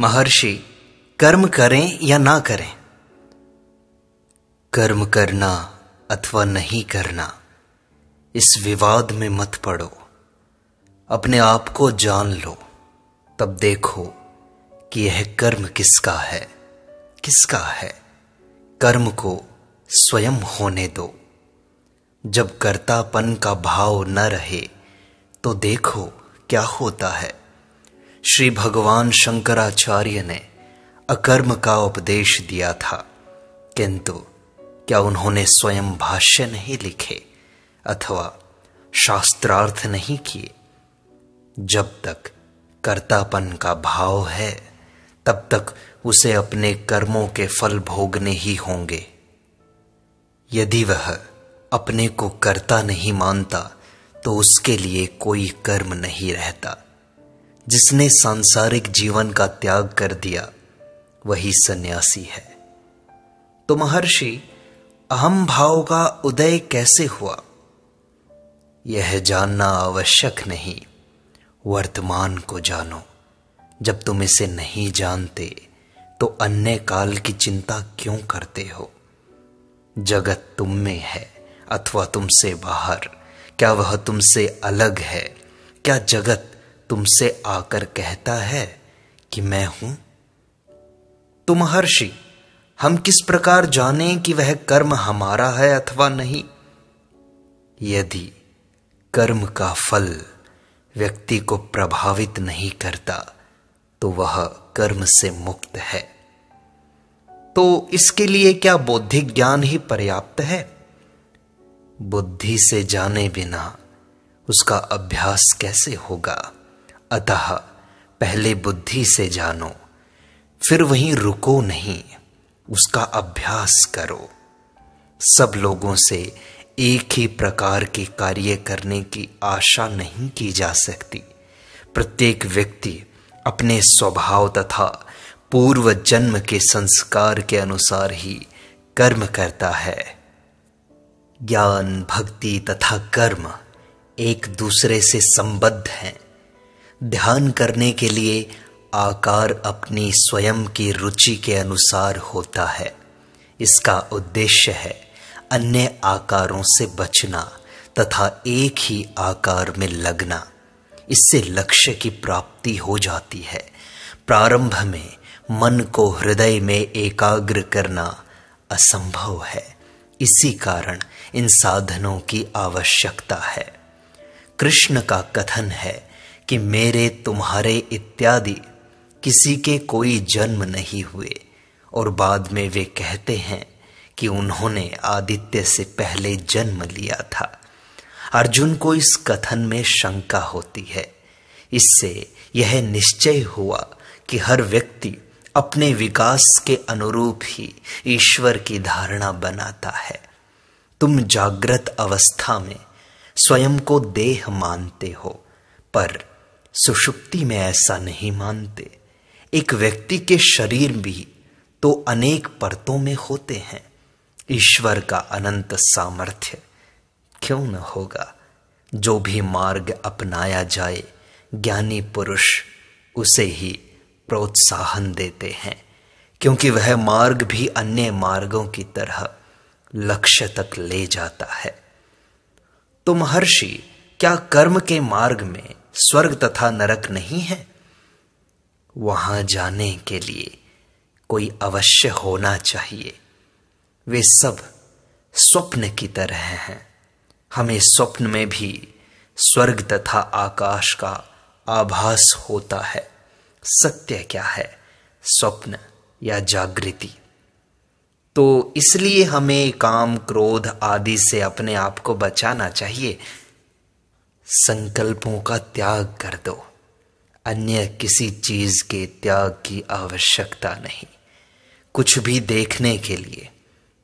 महर्षि कर्म करें या ना करें कर्म करना अथवा नहीं करना इस विवाद में मत पड़ो अपने आप को जान लो तब देखो कि यह कर्म किसका है किसका है कर्म को स्वयं होने दो जब कर्तापन का भाव न रहे तो देखो क्या होता है श्री भगवान शंकराचार्य ने अकर्म का उपदेश दिया था किंतु क्या उन्होंने स्वयं भाष्य नहीं लिखे अथवा शास्त्रार्थ नहीं किए जब तक कर्तापन का भाव है तब तक उसे अपने कर्मों के फल भोगने ही होंगे यदि वह अपने को कर्ता नहीं मानता तो उसके लिए कोई कर्म नहीं रहता जिसने सांसारिक जीवन का त्याग कर दिया वही सन्यासी है तो महर्षि अहम भाव का उदय कैसे हुआ यह जानना आवश्यक नहीं वर्तमान को जानो जब तुम इसे नहीं जानते तो अन्य काल की चिंता क्यों करते हो जगत तुम में है अथवा तुमसे बाहर क्या वह तुमसे अलग है क्या जगत तुमसे आकर कहता है कि मैं हूं तो महर्षि हम किस प्रकार जाने कि वह कर्म हमारा है अथवा नहीं यदि कर्म का फल व्यक्ति को प्रभावित नहीं करता तो वह कर्म से मुक्त है तो इसके लिए क्या बौद्धिक ज्ञान ही पर्याप्त है बुद्धि से जाने बिना उसका अभ्यास कैसे होगा अतः पहले बुद्धि से जानो फिर वहीं रुको नहीं उसका अभ्यास करो सब लोगों से एक ही प्रकार के कार्य करने की आशा नहीं की जा सकती प्रत्येक व्यक्ति अपने स्वभाव तथा पूर्व जन्म के संस्कार के अनुसार ही कर्म करता है ज्ञान भक्ति तथा कर्म एक दूसरे से संबद्ध हैं ध्यान करने के लिए आकार अपनी स्वयं की रुचि के अनुसार होता है इसका उद्देश्य है अन्य आकारों से बचना तथा एक ही आकार में लगना इससे लक्ष्य की प्राप्ति हो जाती है प्रारंभ में मन को हृदय में एकाग्र करना असंभव है इसी कारण इन साधनों की आवश्यकता है कृष्ण का कथन है कि मेरे तुम्हारे इत्यादि किसी के कोई जन्म नहीं हुए और बाद में वे कहते हैं कि उन्होंने आदित्य से पहले जन्म लिया था अर्जुन को इस कथन में शंका होती है इससे यह निश्चय हुआ कि हर व्यक्ति अपने विकास के अनुरूप ही ईश्वर की धारणा बनाता है तुम जागृत अवस्था में स्वयं को देह मानते हो पर सुषुप्ति में ऐसा नहीं मानते एक व्यक्ति के शरीर भी तो अनेक परतों में होते हैं ईश्वर का अनंत सामर्थ्य क्यों न होगा जो भी मार्ग अपनाया जाए ज्ञानी पुरुष उसे ही प्रोत्साहन देते हैं क्योंकि वह मार्ग भी अन्य मार्गों की तरह लक्ष्य तक ले जाता है तो महर्षि क्या कर्म के मार्ग में स्वर्ग तथा नरक नहीं है वहां जाने के लिए कोई अवश्य होना चाहिए वे सब स्वप्न की तरह हैं हमें स्वप्न में भी स्वर्ग तथा आकाश का आभास होता है सत्य क्या है स्वप्न या जागृति तो इसलिए हमें काम क्रोध आदि से अपने आप को बचाना चाहिए संकल्पों का त्याग कर दो अन्य किसी चीज के त्याग की आवश्यकता नहीं कुछ भी देखने के लिए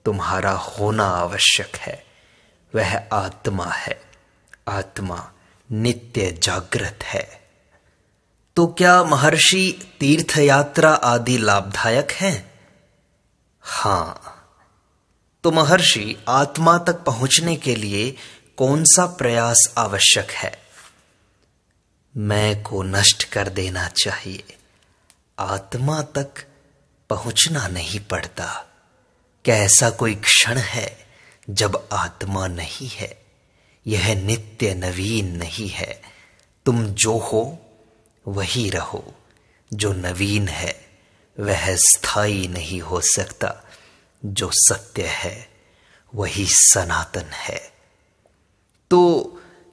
तुम्हारा होना आवश्यक है वह आत्मा है आत्मा नित्य जागृत है तो क्या महर्षि तीर्थ यात्रा आदि लाभदायक हैं हाँ तो महर्षि आत्मा तक पहुंचने के लिए कौन सा प्रयास आवश्यक है मैं को नष्ट कर देना चाहिए आत्मा तक पहुंचना नहीं पड़ता क्या ऐसा कोई क्षण है जब आत्मा नहीं है यह नित्य नवीन नहीं है तुम जो हो वही रहो जो नवीन है वह स्थायी नहीं हो सकता जो सत्य है वही सनातन है तो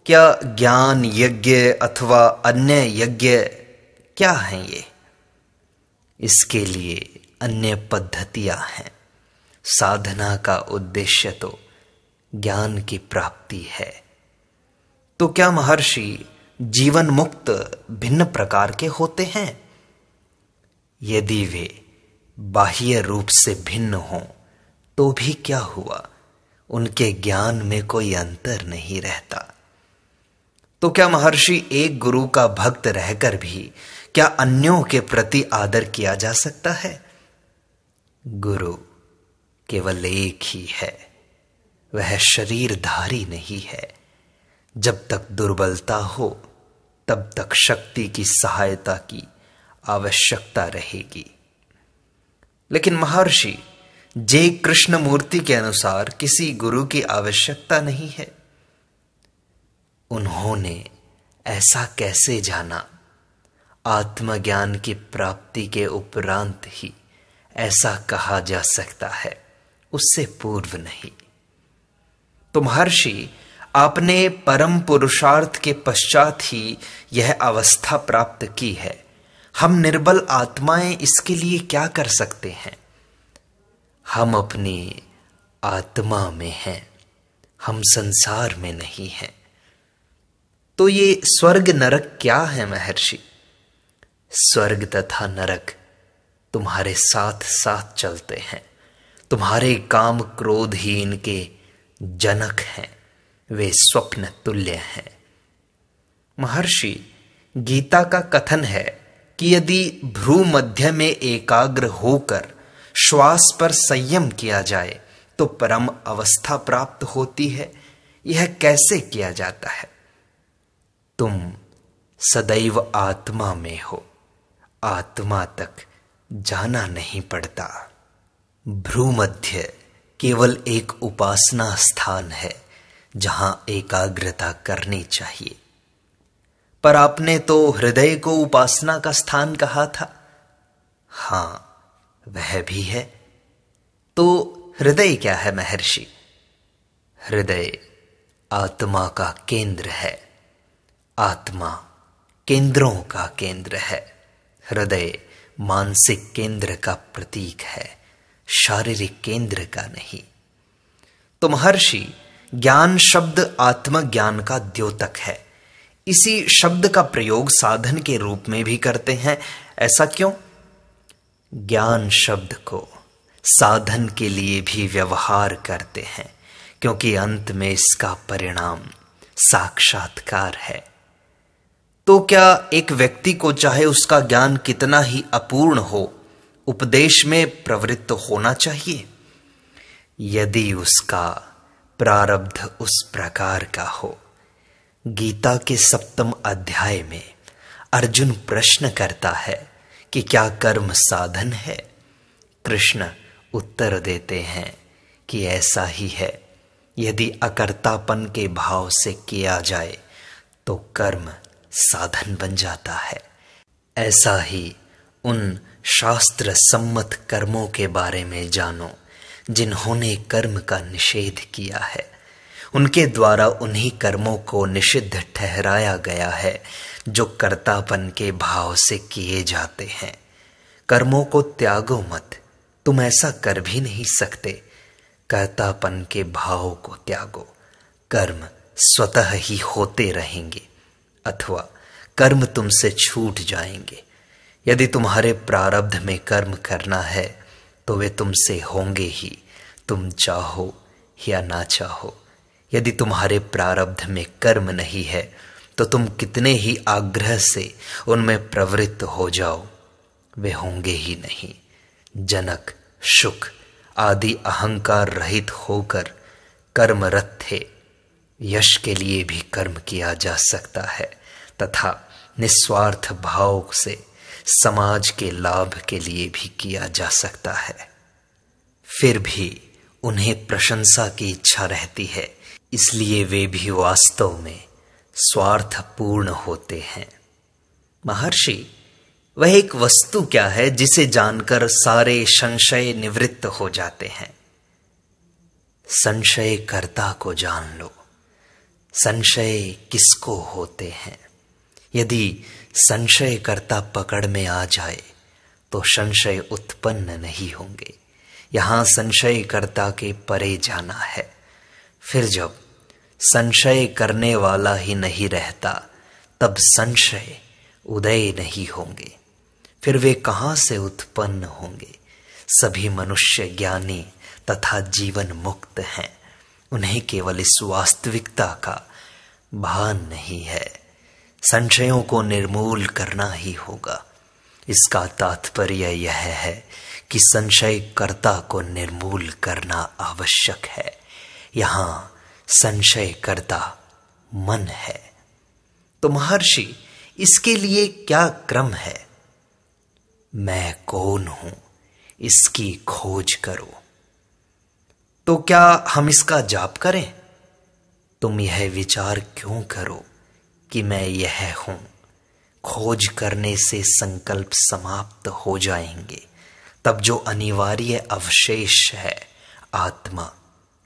क्या ज्ञान यज्ञ अथवा अन्य यज्ञ क्या हैं ये इसके लिए अन्य पद्धतियां हैं साधना का उद्देश्य तो ज्ञान की प्राप्ति है तो क्या महर्षि जीवन मुक्त भिन्न प्रकार के होते हैं यदि वे बाह्य रूप से भिन्न हों तो भी क्या हुआ उनके ज्ञान में कोई अंतर नहीं रहता तो क्या महर्षि एक गुरु का भक्त रहकर भी क्या अन्यों के प्रति आदर किया जा सकता है गुरु केवल एक ही है वह शरीरधारी नहीं है जब तक दुर्बलता हो तब तक शक्ति की सहायता की आवश्यकता रहेगी लेकिन महर्षि जय कृष्ण मूर्ति के अनुसार किसी गुरु की आवश्यकता नहीं है उन्होंने ऐसा कैसे जाना आत्मज्ञान की प्राप्ति के उपरांत ही ऐसा कहा जा सकता है उससे पूर्व नहीं तो आपने परम पुरुषार्थ के पश्चात ही यह अवस्था प्राप्त की है हम निर्बल आत्माएं इसके लिए क्या कर सकते हैं हम अपनी आत्मा में हैं हम संसार में नहीं हैं तो ये स्वर्ग नरक क्या है महर्षि स्वर्ग तथा नरक तुम्हारे साथ साथ चलते हैं तुम्हारे काम क्रोध ही इनके जनक हैं वे स्वप्न तुल्य हैं महर्षि गीता का कथन है कि यदि भ्रू मध्य में एकाग्र होकर श्वास पर संयम किया जाए तो परम अवस्था प्राप्त होती है यह कैसे किया जाता है तुम सदैव आत्मा में हो आत्मा तक जाना नहीं पड़ता भ्रूमध्य केवल एक उपासना स्थान है जहां एकाग्रता करनी चाहिए पर आपने तो हृदय को उपासना का स्थान कहा था हां वह भी है तो हृदय क्या है महर्षि हृदय आत्मा का केंद्र है आत्मा केंद्रों का केंद्र है हृदय मानसिक केंद्र का प्रतीक है शारीरिक केंद्र का नहीं तो महर्षि ज्ञान शब्द आत्मज्ञान का द्योतक है इसी शब्द का प्रयोग साधन के रूप में भी करते हैं ऐसा क्यों ज्ञान शब्द को साधन के लिए भी व्यवहार करते हैं क्योंकि अंत में इसका परिणाम साक्षात्कार है तो क्या एक व्यक्ति को चाहे उसका ज्ञान कितना ही अपूर्ण हो उपदेश में प्रवृत्त होना चाहिए यदि उसका प्रारब्ध उस प्रकार का हो गीता के सप्तम अध्याय में अर्जुन प्रश्न करता है कि क्या कर्म साधन है कृष्ण उत्तर देते हैं कि ऐसा ही है यदि अकर्तापन के भाव से किया जाए तो कर्म साधन बन जाता है ऐसा ही उन शास्त्र सम्मत कर्मों के बारे में जानो जिन्होंने कर्म का निषेध किया है उनके द्वारा उन्हीं कर्मों को निषिद्ध ठहराया गया है जो कर्तापन के भाव से किए जाते हैं कर्मों को त्यागो मत तुम ऐसा कर भी नहीं सकते कर्तापन के भाव को त्यागो कर्म स्वतः ही होते रहेंगे अथवा कर्म तुमसे छूट जाएंगे यदि तुम्हारे प्रारब्ध में कर्म करना है तो वे तुमसे होंगे ही तुम चाहो या ना चाहो यदि तुम्हारे प्रारब्ध में कर्म नहीं है तो तुम कितने ही आग्रह से उनमें प्रवृत्त हो जाओ वे होंगे ही नहीं जनक सुख आदि अहंकार रहित होकर कर्मरत थे यश के लिए भी कर्म किया जा सकता है तथा निस्वार्थ भाव से समाज के लाभ के लिए भी किया जा सकता है फिर भी उन्हें प्रशंसा की इच्छा रहती है इसलिए वे भी वास्तव में स्वार्थपूर्ण होते हैं महर्षि वह एक वस्तु क्या है जिसे जानकर सारे संशय निवृत्त हो जाते हैं संशय कर्ता को जान लो संशय किसको होते हैं यदि संशय कर्ता पकड़ में आ जाए तो संशय उत्पन्न नहीं होंगे यहां संशयकर्ता के परे जाना है फिर जब संशय करने वाला ही नहीं रहता तब संशय उदय नहीं होंगे फिर वे कहाँ से उत्पन्न होंगे सभी मनुष्य ज्ञानी तथा जीवन मुक्त हैं उन्हें केवल इस वास्तविकता का भान नहीं है संशयों को निर्मूल करना ही होगा इसका तात्पर्य यह है कि संशय कर्ता को निर्मूल करना आवश्यक है यहां संशय करता मन है तो महर्षि इसके लिए क्या क्रम है मैं कौन हूं इसकी खोज करो तो क्या हम इसका जाप करें तुम यह विचार क्यों करो कि मैं यह हूं खोज करने से संकल्प समाप्त हो जाएंगे तब जो अनिवार्य अवशेष है आत्मा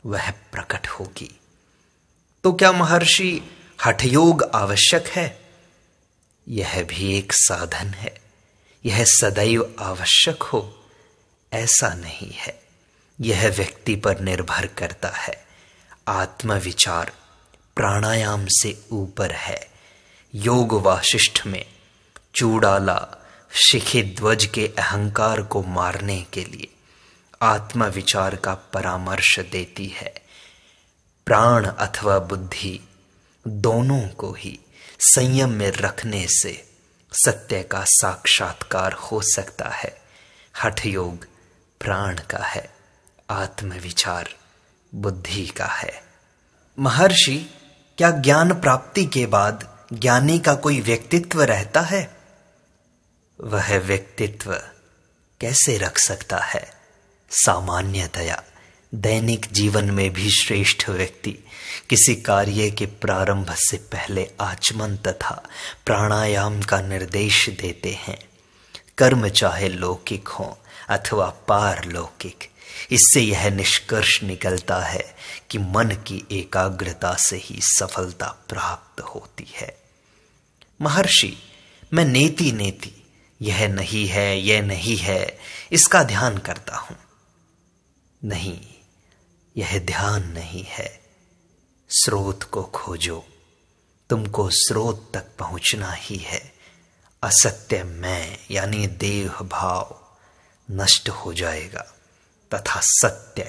वह प्रकट होगी तो क्या महर्षि हठयोग आवश्यक है यह भी एक साधन है यह सदैव आवश्यक हो ऐसा नहीं है यह व्यक्ति पर निर्भर करता है आत्मविचार प्राणायाम से ऊपर है योग वाशिष्ठ में चूड़ाला ध्वज के अहंकार को मारने के लिए आत्मविचार का परामर्श देती है प्राण अथवा बुद्धि दोनों को ही संयम में रखने से सत्य का साक्षात्कार हो सकता है हठ योग प्राण का है आत्मविचार बुद्धि का है महर्षि क्या ज्ञान प्राप्ति के बाद ज्ञानी का कोई व्यक्तित्व रहता है वह व्यक्तित्व कैसे रख सकता है सामान्यतया दैनिक जीवन में भी श्रेष्ठ व्यक्ति किसी कार्य के प्रारंभ से पहले आचमन तथा प्राणायाम का निर्देश देते हैं कर्म चाहे लौकिक हो अथवा पारलौकिक इससे यह निष्कर्ष निकलता है कि मन की एकाग्रता से ही सफलता प्राप्त होती है महर्षि मैं नेति नेति यह नहीं है यह नहीं है इसका ध्यान करता हूं नहीं यह ध्यान नहीं है स्रोत को खोजो तुमको स्रोत तक पहुंचना ही है असत्य मैं यानी देह भाव नष्ट हो जाएगा तथा सत्य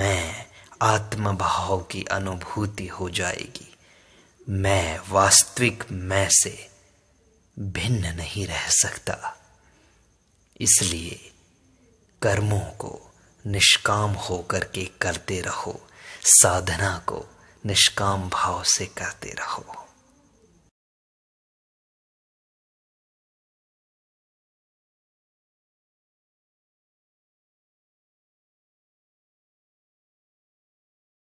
मैं आत्मभाव की अनुभूति हो जाएगी मैं वास्तविक मैं से भिन्न नहीं रह सकता इसलिए कर्मों को निष्काम होकर के करते रहो साधना को निष्काम भाव से करते रहो